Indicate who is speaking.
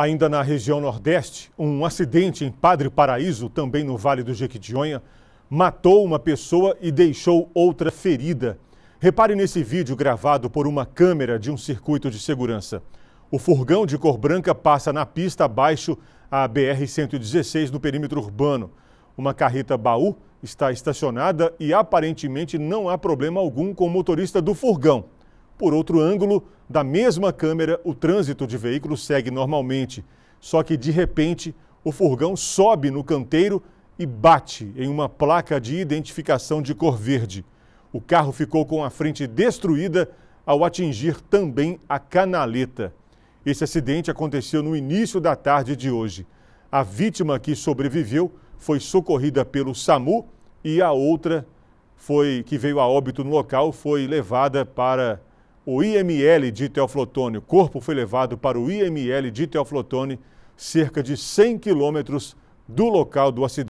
Speaker 1: Ainda na região Nordeste, um acidente em Padre Paraíso, também no Vale do Jequitinhonha, matou uma pessoa e deixou outra ferida. Repare nesse vídeo gravado por uma câmera de um circuito de segurança. O furgão de cor branca passa na pista abaixo a BR-116 no perímetro urbano. Uma carreta baú está estacionada e aparentemente não há problema algum com o motorista do furgão. Por outro ângulo, da mesma câmera, o trânsito de veículos segue normalmente, só que de repente o furgão sobe no canteiro e bate em uma placa de identificação de cor verde. O carro ficou com a frente destruída ao atingir também a canaleta. Esse acidente aconteceu no início da tarde de hoje. A vítima que sobreviveu foi socorrida pelo SAMU e a outra foi que veio a óbito no local foi levada para o IML de Teoflotone, o corpo foi levado para o IML de Teoflotone, cerca de 100 quilômetros do local do acidente.